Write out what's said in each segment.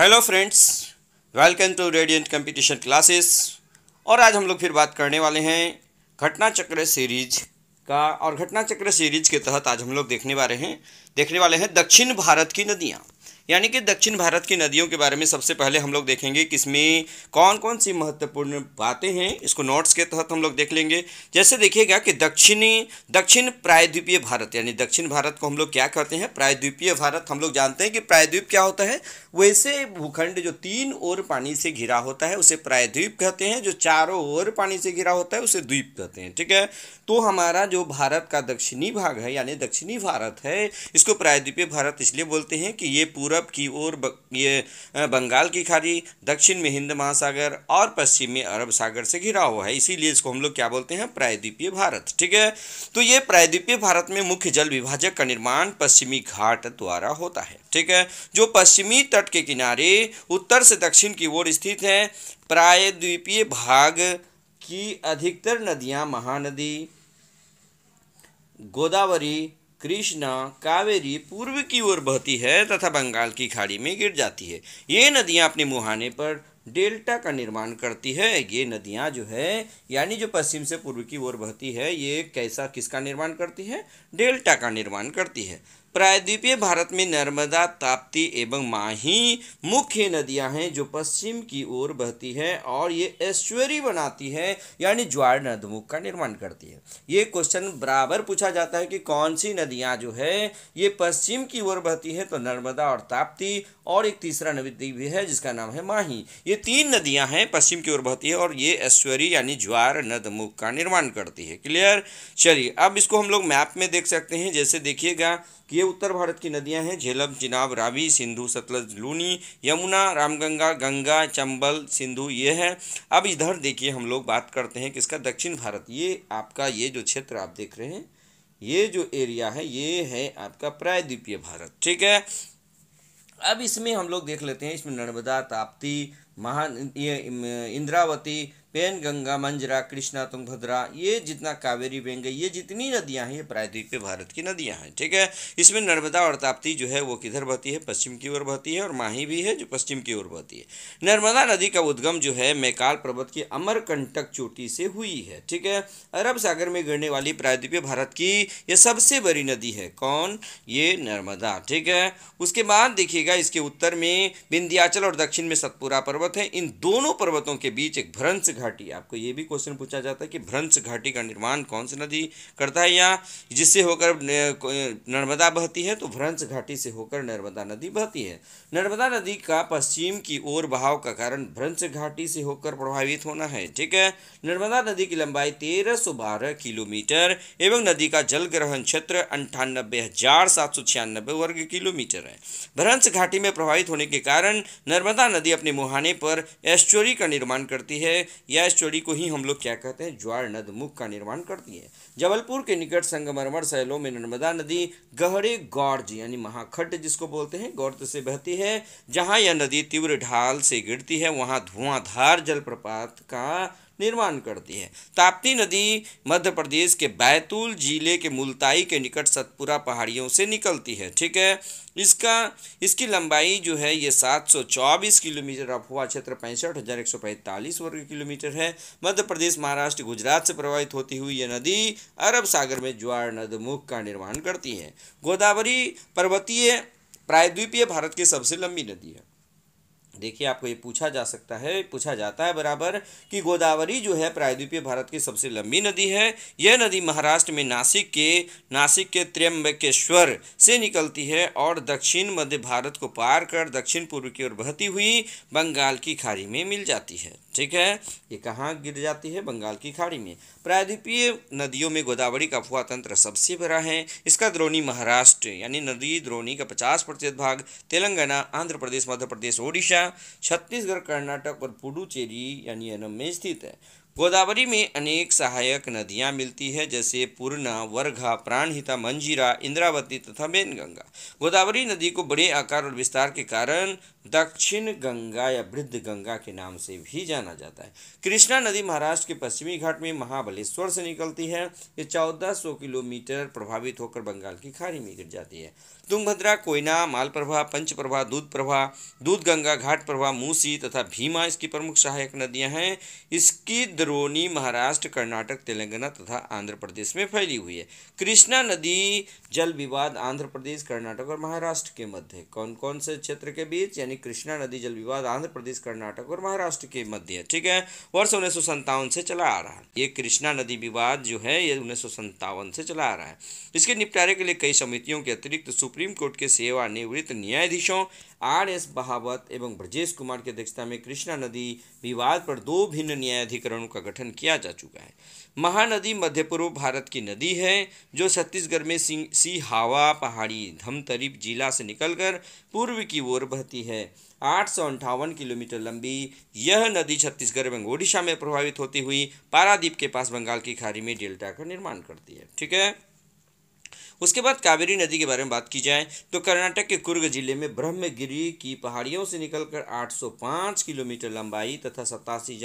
hello friends welcome to radiant competition classes और आज हम लोग फिर बात करने वाले हैं घटना चक्र सीरीज का और घटना चक्र सीरीज के तहत आज हम लोग देखने वाले हैं देखने वाले हैं दक्षिण भारत की नदियाँ यानी कि दक्षिण भारत की नदियों के बारे में सबसे पहले हम लोग देखेंगे कि इसमें कौन कौन सी महत्वपूर्ण बातें हैं इसको नोट्स के तहत हम लोग देख लेंगे जैसे देखिएगा कि दक्षिणी दक्षिण प्रायद्वीपीय भारत यानी दक्षिण भारत को हम लोग क्या कहते हैं प्रायद्वीपीय भारत हम लोग जानते हैं कि प्रायद्वीप क्या होता है वैसे भूखंड जो तीन ओर पानी से घिरा होता है उसे प्रायद्वीप कहते हैं जो चारों ओर पानी से घिरा होता है उसे द्वीप कहते हैं ठीक है तो हमारा जो भारत का दक्षिणी भाग है यानी दक्षिणी भारत है इसको प्रायद्वीपीय भारत इसलिए बोलते हैं कि ये पूरा पूरब की ओर ये बंगाल की खाड़ी दक्षिण में हिंद महासागर और पश्चिम में अरब सागर से घिरा हुआ है इसीलिए इसको हम लोग क्या बोलते हैं प्रायद्वीपीय भारत ठीक है तो ये प्रायद्वीपीय भारत में मुख्य जल विभाजक का निर्माण पश्चिमी घाट द्वारा होता है ठीक है जो पश्चिमी तट के किनारे उत्तर से दक्षिण की ओर स्थित है प्रायद्वीपीय भाग की अधिकतर नदियां महानदी गोदावरी कृष्णा कावेरी पूर्व की ओर बहती है तथा बंगाल की खाड़ी में गिर जाती है ये नदियाँ अपने मुहाने पर डेल्टा का निर्माण करती है ये नदियाँ जो है यानी जो पश्चिम से पूर्व की ओर बहती है ये कैसा किसका निर्माण करती है डेल्टा का निर्माण करती है प्रायद्वीपीय भारत में नर्मदा ताप्ती एवं माही मुख्य नदियां हैं जो पश्चिम की ओर बहती है और ये ऐश्वरी बनाती है यानी ज्वार नदमुख का निर्माण करती है ये क्वेश्चन बराबर पूछा जाता है कि कौन सी नदियां जो है ये पश्चिम की ओर बहती है तो नर्मदा और ताप्ती और एक तीसरा नदी भी है जिसका नाम है माही ये तीन नदियाँ हैं पश्चिम की ओर बहती है और ये एस्चुअरी यानी ज्वार नदमुख का निर्माण करती है क्लियर चलिए अब इसको हम लोग मैप में देख सकते हैं जैसे देखिएगा कि ये उत्तर भारत की नदियां हैं झेलम चिनाब रावी सिंधु सतलज लूनी यमुना रामगंगा गंगा चंबल सिंधु ये है अब इधर देखिए हम लोग बात करते हैं किसका दक्षिण भारत ये आपका ये जो क्षेत्र आप देख रहे हैं ये जो एरिया है ये है आपका प्रायद्वीपीय भारत ठीक है अब इसमें हम लोग देख लेते हैं इसमें नर्मदा ताप्ती महा ये इंद्रावती पेन गंगा मंजरा कृष्णा तुंगभद्रा ये जितना कावेरी बेंग ये जितनी नदियाँ हैं ये प्रायद्वीप भारत की नदियाँ हैं ठीक है इसमें नर्मदा और ताप्ती जो है वो किधर बहती है पश्चिम की ओर बहती है और माही भी है जो पश्चिम की ओर बहती है नर्मदा नदी का उद्गम जो है मेकाल पर्वत की अमरकंटक चोटी से हुई है ठीक है अरब सागर में गिरने वाली प्रायद्वीपीय भारत की ये सबसे बड़ी नदी है कौन ये नर्मदा ठीक है उसके बाद देखिएगा इसके उत्तर में विंध्याचल और दक्षिण में सतपुरा पर्वत है इन दोनों पर्वतों के बीच एक भ्रंश घाटी आपको ये भी क्वेश्चन पूछा जाता है कि भ्रंश घाटी का निर्माण कौन सी नदी करता है या जिससे होकर नर्मदा बहती है तो भ्रंश घाटी से होकर नर्मदा नदी बहती है नर्मदा नदी का पश्चिम की ओर बहाव का कारण भ्रंश घाटी से होकर प्रभावित होना है ठीक है नर्मदा नदी की लंबाई तेरह किलोमीटर एवं नदी का जल ग्रहण क्षेत्र अंठानबे वर्ग किलोमीटर है भ्रंश घाटी में प्रभावित होने के कारण नर्मदा नदी अपने मुहाने पर एस्टोरी का निर्माण करती है यह स्टोरी को ही हम लोग क्या कहते हैं ज्वार नद मुख का निर्माण करती है जबलपुर के निकट संगमरमर सहलो में नर्मदा नदी गहरे गौरज यानी महाखड्ड जिसको बोलते हैं गौरत से बहती है जहाँ यह नदी तीव्र ढाल से गिरती है वहाँ धुआंधार जलप्रपात का निर्माण करती है ताप्ती नदी मध्य प्रदेश के बैतूल जिले के मुल्ताई के निकट सतपुरा पहाड़ियों से निकलती है ठीक है इसका इसकी लंबाई जो है ये 724 किलोमीटर अफवा क्षेत्र पैंसठ हज़ार एक सौ पैंतालीस वर्ग किलोमीटर है मध्य प्रदेश महाराष्ट्र गुजरात से प्रभावित होती हुई ये नदी अरब सागर में ज्वार नदमुख का निर्माण करती है गोदावरी पर्वतीय प्रायद्वीपीय भारत की सबसे लंबी नदी है देखिए आपको ये पूछा जा सकता है पूछा जाता है बराबर कि गोदावरी जो है प्रायद्वीपीय भारत की सबसे लंबी नदी है यह नदी महाराष्ट्र में नासिक के नासिक के त्र्यंबकेश्वर से निकलती है और दक्षिण मध्य भारत को पार कर दक्षिण पूर्व की ओर बहती हुई बंगाल की खाड़ी में मिल जाती है ठीक है ये कहाँ गिर जाती है बंगाल की खाड़ी में प्रायद्वीपीय नदियों में गोदावरी का अफवा तंत्र सबसे बड़ा है इसका द्रोणी महाराष्ट्र यानी नदी द्रोणी का पचास प्रतिशत भाग तेलंगाना आंध्र प्रदेश मध्य प्रदेश ओडिशा छत्तीसगढ़ कर्नाटक और पुडुचेरी यानी एनम में स्थित है गोदावरी में अनेक सहायक नदियाँ मिलती है जैसे पूर्णा वर्घा प्राणहिता मंजीरा इंद्रावती तथा बेनगंगा गोदावरी नदी को बड़े आकार और विस्तार के कारण दक्षिण गंगा या वृद्ध गंगा के नाम से भी जाना जाता है कृष्णा नदी महाराष्ट्र के पश्चिमी घाट में महाबलेश्वर से निकलती है ये 1400 किलोमीटर प्रभावित होकर बंगाल की खाड़ी में गिर जाती है तुंगभद्रा कोयना मालप्रभा पंचप्रभा दूधप्रभा दूध गंगा घाट प्रभा मूसी तथा भीमा इसकी प्रमुख सहायक नदियां हैं इसकी द्रोणी महाराष्ट्र कर्नाटक तेलंगाना तथा आंध्र प्रदेश में फैली हुई है कृष्णा नदी जल विवाद आंध्र प्रदेश कर्नाटक और महाराष्ट्र के मध्य कौन कौन से क्षेत्र के बीच यानी कृष्णा नदी जल विवाद आंध्र प्रदेश कर्नाटक और महाराष्ट्र के मध्य है ठीक है वर्ष उन्नीस से चला आ रहा है ये कृष्णा नदी विवाद जो है ये उन्नीस से चला आ रहा है इसके निपटारे के लिए कई समितियों के अतिरिक्त सुप सुप्रीम कोर्ट के सेवानिवृत्त न्यायाधीशों आर एस बहावत एवं ब्रजेश कुमार की अध्यक्षता में कृष्णा नदी विवाद पर दो भिन्न न्यायाधिकरणों का गठन किया जा चुका है महानदी मध्य पूर्व भारत की नदी है जो छत्तीसगढ़ में सिहावा पहाड़ी धमतरी जिला से निकलकर पूर्व की ओर बहती है आठ सौ अंठावन किलोमीटर लंबी यह नदी छत्तीसगढ़ एवं ओडिशा में प्रभावित होती हुई पारादीप के पास बंगाल की खाड़ी में डेल्टा का निर्माण करती है ठीक है उसके बाद कावेरी नदी के बारे में बात की जाए तो कर्नाटक के कुर्ग जिले में ब्रह्मगिरी की पहाड़ियों से निकलकर 805 किलोमीटर लंबाई तथा सतासी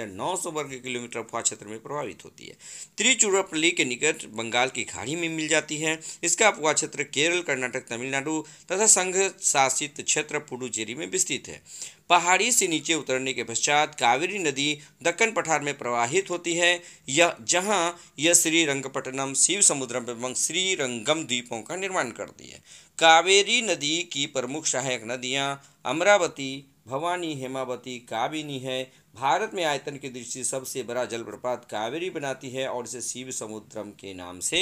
वर्ग किलोमीटर अफवाह क्षेत्र में प्रभावित होती है त्रिचुरापल्ली के निकट बंगाल की खाड़ी में मिल जाती है इसका अफवाह क्षेत्र केरल कर्नाटक तमिलनाडु तथा संघ शासित क्षेत्र पुडुचेरी में विस्तृत है पहाड़ी से नीचे उतरने के पश्चात कावेरी नदी दक्कन पठार में प्रवाहित होती है यह जहाँ यह श्री रंगपटनम शिव समुद्रम एवं श्री रंगम द्वीपों का निर्माण करती है कावेरी नदी की प्रमुख सहायक नदियाँ अमरावती भवानी हेमावती काबिनी है भारत में आयतन की दृष्टि सबसे बड़ा जलप्रपात कावेरी बनाती है और इसे शिव समुद्रम के नाम से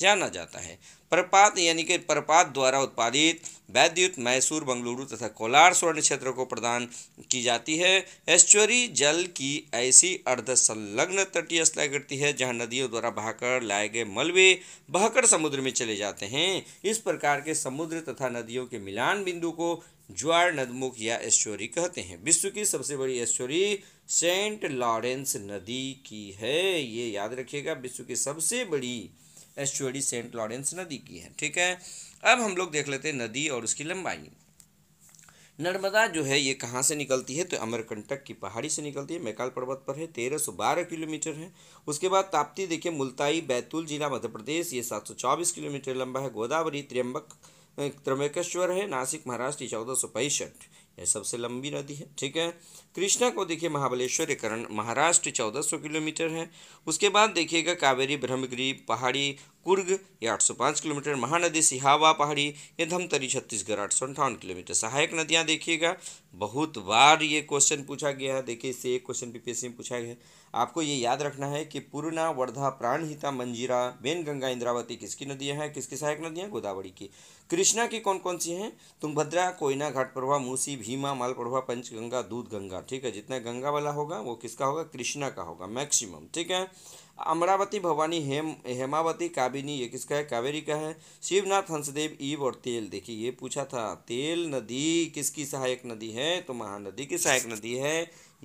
जाना जाता है प्रपात यानी कि प्रपात द्वारा उत्पादित वैद्युत मैसूर बंगलुरु तथा कोलार स्वर्ण क्षेत्र को प्रदान की जाती है एस्चुअरी जल की ऐसी अर्ध संलग्न तटीय स्थल करती है जहाँ नदियों द्वारा बहाकर लाए गए मलबे बहकर समुद्र में चले जाते हैं इस प्रकार के समुद्र तथा नदियों के मिलान बिंदु को ज्वार नदमुख या एस्चोरी कहते हैं विश्व की सबसे बड़ी एस्चोरी सेंट लॉरेंस नदी की है ये याद रखिएगा विश्व की सबसे बड़ी एस्चुअरी सेंट लॉरेंस नदी की है ठीक है अब हम लोग देख लेते हैं नदी और उसकी लंबाई नर्मदा जो है ये कहाँ से निकलती है तो अमरकंटक की पहाड़ी से निकलती है मैकाल पर्वत पर है तेरह सौ बारह किलोमीटर है उसके बाद ताप्ती देखिए मुल्ताई बैतूल जिला मध्य प्रदेश ये सात सौ चौबीस किलोमीटर लंबा है गोदावरी त्र्यंबक त्रमेकेश्वर है नासिक महाराष्ट्र चौदह सौ पैंसठ यह सबसे लंबी नदी है ठीक है कृष्णा को देखिए महाबलेश्वर करण महाराष्ट्र चौदह सौ किलोमीटर है उसके बाद देखिएगा कावेरी ब्रह्मगिरी पहाड़ी कुर्ग ये 805 किलोमीटर महानदी सिहावा पहाड़ी ये धमतरी छत्तीसगढ़ आठ सौ अंठावन किलोमीटर सहायक नदियाँ देखिएगा बहुत बार ये क्वेश्चन पूछा गया है देखिए इससे एक क्वेश्चन पीपीएससी में पूछा गया है आपको ये याद रखना है कि पूर्णा वर्धा प्राणहिता मंजीरा बेनगंगा गंगा इंद्रावती किसकी नदियाँ हैं किसकी सहायक नदियाँ गोदावरी की कृष्णा की कौन कौन सी हैं तुंगभद्रा कोयना घाट प्रभा मूसी भीमा मालप्रभा पंचगंगा दूध गंगा ठीक है जितना गंगा वाला होगा वो किसका होगा कृष्णा का होगा मैक्सिमम ठीक है अमरावती भवानी हेम हेमावती काबिनी ये किसका है कावेरी का है शिवनाथ हंसदेव ईव और तेल देखिए ये पूछा था तेल नदी किसकी सहायक नदी है तो महानदी की सहायक नदी है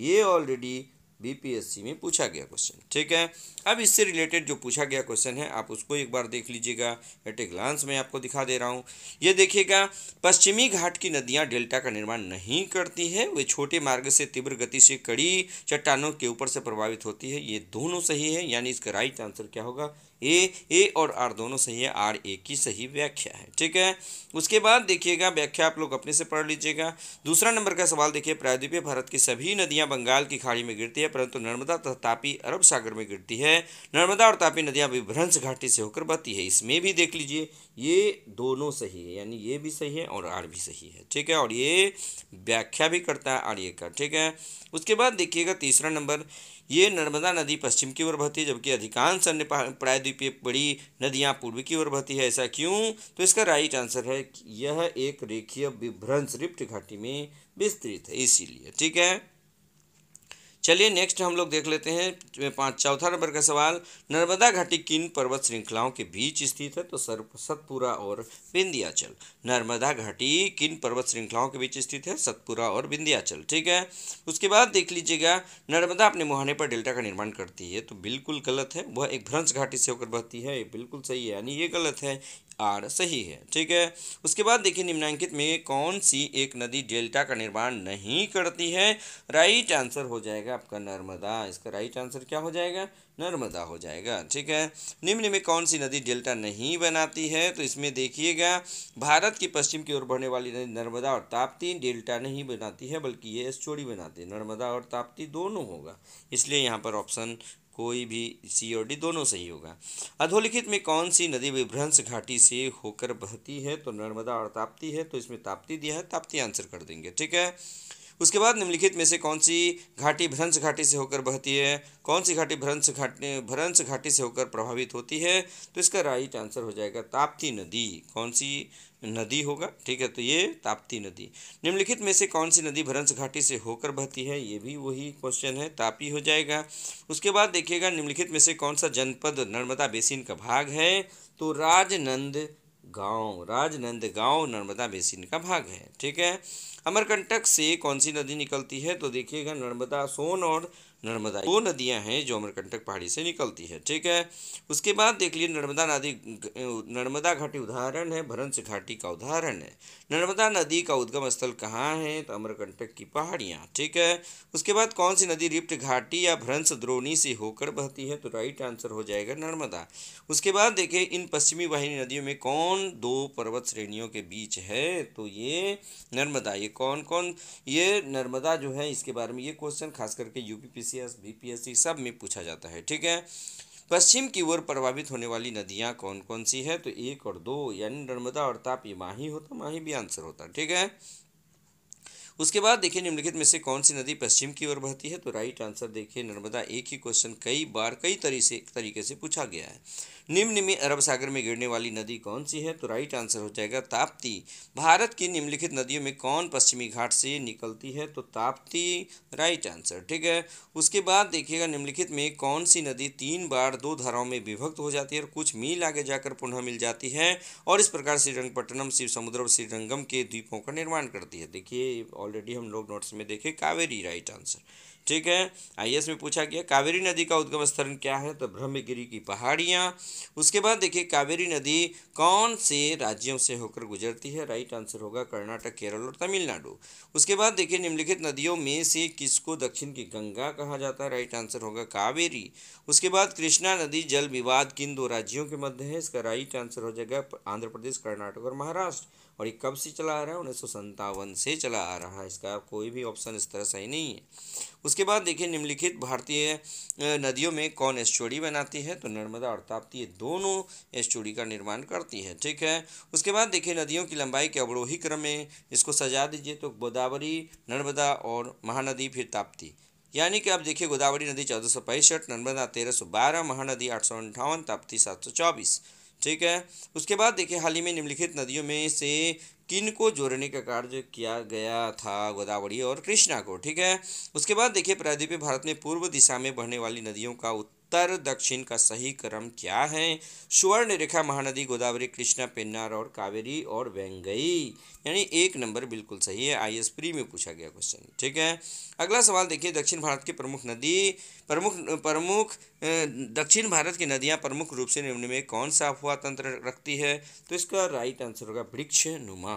ये ऑलरेडी बीपीएससी में पूछा गया क्वेश्चन ठीक है अब इससे रिलेटेड जो पूछा गया क्वेश्चन है आप उसको एक बार देख लीजिएगा एट ए ग्लांस में आपको दिखा दे रहा हूँ ये देखिएगा पश्चिमी घाट की नदियाँ डेल्टा का निर्माण नहीं करती है वे छोटे मार्ग से तीव्र गति से कड़ी चट्टानों के ऊपर से प्रभावित होती है ये दोनों सही है यानी इसका राइट आंसर क्या होगा ए ए और आर दोनों सही है आर ए की सही व्याख्या है ठीक है उसके बाद देखिएगा व्याख्या आप लोग अपने से पढ़ लीजिएगा दूसरा नंबर का सवाल देखिए प्रायद्वीपीय भारत की सभी नदियाँ बंगाल की खाड़ी में गिरती है परंतु नर्मदा तथा तापी अरब सागर में गिरती है नर्मदा और तापी नदियाँ विभ्रंश घाटी से होकर बहती है इसमें भी देख लीजिए ये दोनों सही है यानी ये भी सही है और आर भी सही है ठीक है और ये व्याख्या भी करता है आर्य का ठीक है उसके बाद देखिएगा तीसरा नंबर ये नर्मदा नदी पश्चिम की ओर बहती है जबकि अधिकांश अन्य प्रायद्वीपीय बड़ी नदियाँ पूर्व की ओर बहती है ऐसा क्यों तो इसका राइट आंसर है यह एक रेखीय विभ्रंश रिप्ट घाटी में विस्तृत है इसीलिए ठीक है चलिए नेक्स्ट हम लोग देख लेते हैं पाँच चौथा नंबर का सवाल नर्मदा घाटी किन पर्वत श्रृंखलाओं के बीच स्थित है तो सर सतपुरा और विंध्याचल नर्मदा घाटी किन पर्वत श्रृंखलाओं के बीच स्थित है सतपुरा और विंध्याचल ठीक है उसके बाद देख लीजिएगा नर्मदा अपने मुहाने पर डेल्टा का निर्माण करती है तो बिल्कुल गलत है वह एक भ्रंश घाटी से होकर बहती है ये बिल्कुल सही है यानी ये गलत है आर सही है ठीक है उसके बाद देखिए निम्नांकित में कौन सी एक नदी डेल्टा का निर्माण नहीं करती है राइट आंसर हो जाएगा आपका नर्मदा इसका राइट आंसर क्या हो जाएगा नर्मदा हो जाएगा ठीक है निम्न में कौन सी नदी डेल्टा नहीं बनाती है तो इसमें देखिएगा भारत की पश्चिम की ओर बढ़ने वाली नदी नर्मदा और ताप्ती डेल्टा नहीं बनाती है बल्कि ये चोरी बनाती है नर्मदा और ताप्ती दोनों होगा इसलिए यहाँ पर ऑप्शन कोई भी सी और डी दोनों सही होगा अधोलिखित में कौन सी नदी विभ्रंश घाटी से होकर बहती है तो नर्मदा और ताप्ती है तो इसमें ताप्ती दिया है ताप्ती आंसर कर देंगे ठीक है उसके बाद निम्नलिखित में से कौन सी घाटी भ्रंश घाटी से होकर बहती है कौन सी घाटी भ्रंश घाटी भ्रंश घाटी से होकर प्रभावित होती है तो इसका राइट आंसर हो जाएगा ताप्ती नदी कौन सी नदी होगा ठीक है तो ये ताप्ती नदी निम्नलिखित में से कौन सी नदी भ्रंश घाटी से होकर बहती है ये भी वही क्वेश्चन है तापी हो जाएगा उसके बाद देखिएगा निम्नलिखित में से कौन सा जनपद नर्मदा बेसिन का भाग है तो राजनंद गांव राजनंद गांव नर्मदा बेसिन का भाग है ठीक है अमरकंटक से कौन सी नदी निकलती है तो देखिएगा नर्मदा सोन और नर्मदा वो नदियाँ हैं जो अमरकंटक पहाड़ी से निकलती है ठीक है उसके बाद देख लिए नर्मदा नदी नर्मदा घाटी उदाहरण है भरंस घाटी का उदाहरण है नर्मदा नदी का उद्गम स्थल कहाँ है तो अमरकंटक की पहाड़ियाँ ठीक है उसके बाद कौन सी नदी रिप्ट घाटी या भ्रंश द्रोणी से होकर बहती है तो राइट आंसर हो जाएगा नर्मदा उसके बाद देखिए इन पश्चिमी वाहिनी नदियों में कौन दो पर्वत श्रेणियों के बीच है तो ये नर्मदा ये कौन कौन ये नर्मदा जो है इसके बारे में ये क्वेश्चन खास करके यूपी बीसीएस बीपीएससी सब में पूछा जाता है ठीक है पश्चिम की ओर प्रभावित होने वाली नदियाँ कौन कौन सी है तो एक और दो यानी नर्मदा और ताप ये माही होता माही भी आंसर होता ठीक है उसके बाद देखिए निम्नलिखित में से कौन सी नदी पश्चिम की ओर बहती है तो राइट आंसर देखिए नर्मदा एक ही क्वेश्चन कई बार कई तरी से, तरीके से पूछा गया है निम्न में अरब सागर में गिरने वाली नदी कौन सी है तो राइट आंसर हो जाएगा ताप्ती भारत की निम्नलिखित नदियों में कौन पश्चिमी घाट से निकलती है तो ताप्ती राइट आंसर ठीक है उसके बाद देखिएगा निम्नलिखित में कौन सी नदी तीन बार दो धाराओं में विभक्त हो जाती है और कुछ मील आगे जाकर पुनः मिल जाती है और इस प्रकार श्रीरंगपट्टनम शिव समुद्र और श्रीरंगम के द्वीपों का निर्माण करती है देखिए और ऑलरेडी हम लोग नोट्स में देखे कावेरी राइट आंसर ठीक है आईएएस में पूछा गया कावेरी नदी का उद्गम स्थल क्या है तो ब्रह्मगिरी की पहाड़ियाँ उसके बाद देखिए कावेरी नदी कौन से राज्यों से होकर गुजरती है राइट आंसर होगा कर्नाटक केरल और तमिलनाडु उसके बाद देखिए निम्नलिखित नदियों में से किसको दक्षिण की गंगा कहा जाता है राइट आंसर होगा कावेरी उसके बाद कृष्णा नदी जल विवाद किन दो राज्यों के मध्य है इसका राइट आंसर हो जाएगा आंध्र प्रदेश कर्नाटक और महाराष्ट्र और ये कब से चला आ रहा है उन्नीस सौ से चला आ रहा है इसका कोई भी ऑप्शन इस तरह सही नहीं है उसके बाद देखिए निम्नलिखित भारतीय नदियों में कौन एस्चोरी बनाती है तो नर्मदा और ताप्ती दोनों एस्चोरी का निर्माण करती है ठीक है उसके बाद देखिए नदियों की लंबाई के अवरोही क्रम में इसको सजा दीजिए तो गोदावरी नर्मदा और महानदी फिर ताप्ती यानी कि आप देखिए गोदावरी नदी चौदह सौ पैंसठ नर्मदा तेरह सौ बारह महानदी आठ सौ अंठावन ताप्ती सात सौ चौबीस ठीक है उसके बाद देखिए हाल ही में निम्नलिखित नदियों में से किन को जोड़ने का कार्य किया गया था गोदावरी और कृष्णा को ठीक है उसके बाद देखिए प्रायद्वीपीय भारत में पूर्व दिशा में बहने वाली नदियों का उत्तर दक्षिण का सही क्रम क्या है स्वर्ण रेखा महानदी गोदावरी कृष्णा पेन्नार और कावेरी और वेंगई यानी एक नंबर बिल्कुल सही है आई एस प्री में पूछा गया क्वेश्चन ठीक है अगला सवाल देखिए दक्षिण भारत की प्रमुख नदी प्रमुख प्रमुख दक्षिण भारत की नदियाँ प्रमुख रूप से निम्न में कौन सा अफवाह तंत्र रखती है तो इसका राइट आंसर होगा वृक्ष नुमा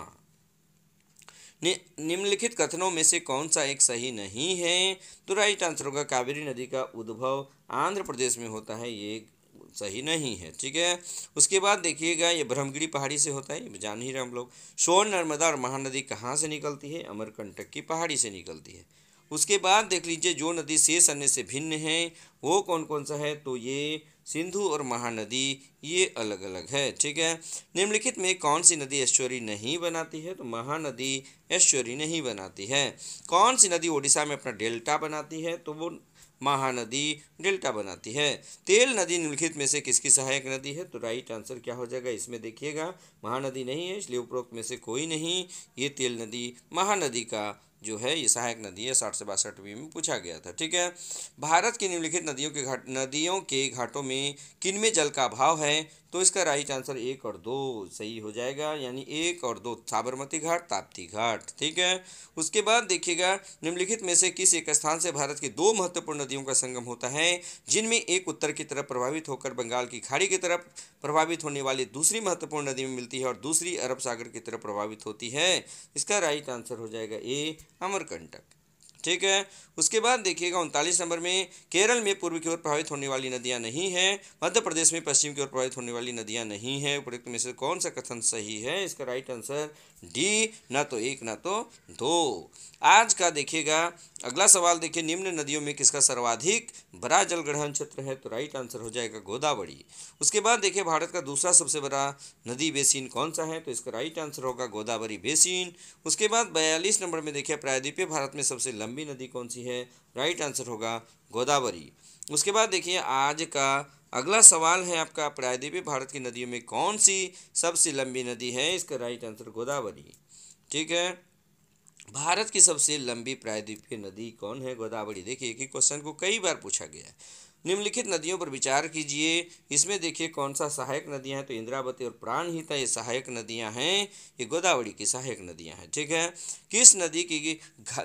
नि, निम्नलिखित कथनों में से कौन सा एक सही नहीं है तो राइट आंसर होगा कावेरी नदी का उद्भव आंध्र प्रदेश में होता है ये सही नहीं है ठीक है उसके बाद देखिएगा ये ब्रह्मगिरी पहाड़ी से होता है जान ही रहे हम लोग सोन नर्मदा और महानदी कहाँ से निकलती है अमरकंटक की पहाड़ी से निकलती है उसके बाद देख लीजिए जो नदी शेष अन्य से भिन्न है वो कौन कौन सा है तो ये सिंधु और महानदी ये अलग अलग है ठीक है निम्नलिखित में कौन सी नदी ऐश्वरी नहीं बनाती है तो महानदी ऐश्वरी नहीं बनाती है कौन सी नदी ओडिशा में अपना डेल्टा बनाती है तो वो महानदी डेल्टा बनाती है तेल नदी निम्नलिखित में से किसकी सहायक नदी है तो राइट आंसर क्या हो जाएगा इसमें देखिएगा महानदी नहीं है इसलिए उपरोक्त में से कोई नहीं ये तेल नदी महानदी का जो है ये सहायक नदी है साठ से बासठवीं में पूछा गया था ठीक है भारत की निम्नलिखित नदियों के घाट नदियों के घाटों में किन में जल का अभाव है तो इसका राइट आंसर एक और दो सही हो जाएगा यानी एक और दो साबरमती घाट ताप्ती घाट ठीक है उसके बाद देखिएगा निम्नलिखित में से किस एक स्थान से भारत की दो महत्वपूर्ण नदियों का संगम होता है जिनमें एक उत्तर की तरफ प्रभावित होकर बंगाल की खाड़ी की तरफ प्रभावित होने वाली दूसरी महत्वपूर्ण नदी में मिलती है और दूसरी अरब सागर की तरफ प्रभावित होती है इसका राइट आंसर हो जाएगा ए अमरकंटक ठीक है उसके बाद देखिएगा उनतालीस नंबर में केरल में पूर्व की ओर प्रभावित होने वाली नदियां नहीं हैं मध्य प्रदेश में पश्चिम की ओर प्रभावित होने वाली नदियां नहीं हैं उपयुक्त में से कौन सा कथन सही है इसका राइट आंसर डी ना तो एक ना तो दो आज का देखिएगा अगला सवाल देखिए निम्न नदियों में किसका सर्वाधिक बड़ा जल ग्रहण क्षेत्र है तो राइट आंसर हो जाएगा गोदावरी उसके बाद देखिए भारत का दूसरा सबसे बड़ा नदी बेसिन कौन सा है तो इसका राइट आंसर होगा गोदावरी बेसिन उसके बाद बयालीस नंबर में देखिए प्रायद्वीपीय भारत में सबसे लंबी नदी कौन सी है राइट आंसर होगा गोदावरी उसके बाद देखिए आज का अगला सवाल है आपका प्रायद्वीपीय भारत की नदियों में कौन सी सबसे लंबी नदी है इसका राइट आंसर गोदावरी ठीक है भारत की सबसे लंबी प्रायद्वीपीय नदी कौन है गोदावरी देखिए कि क्वेश्चन को कई बार पूछा गया है निम्नलिखित नदियों पर विचार कीजिए इसमें देखिए कौन सा सहायक नदियां हैं तो इंद्रावती और प्राणहिता तो ये सहायक नदियां हैं ये गोदावरी की सहायक नदियां हैं ठीक है किस नदी की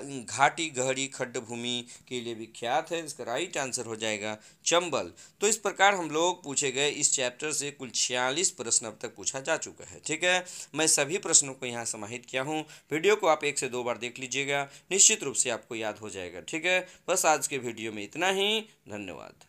घाटी गहरी खड्ड भूमि के लिए विख्यात है इसका राइट आंसर हो जाएगा चंबल तो इस प्रकार हम लोग पूछे गए इस चैप्टर से कुल छियालीस प्रश्न अब तक पूछा जा चुका है ठीक है मैं सभी प्रश्नों को यहाँ समाहित किया हूँ वीडियो को आप एक से दो बार देख लीजिएगा निश्चित रूप से आपको याद हो जाएगा ठीक है बस आज के वीडियो में इतना ही धन्यवाद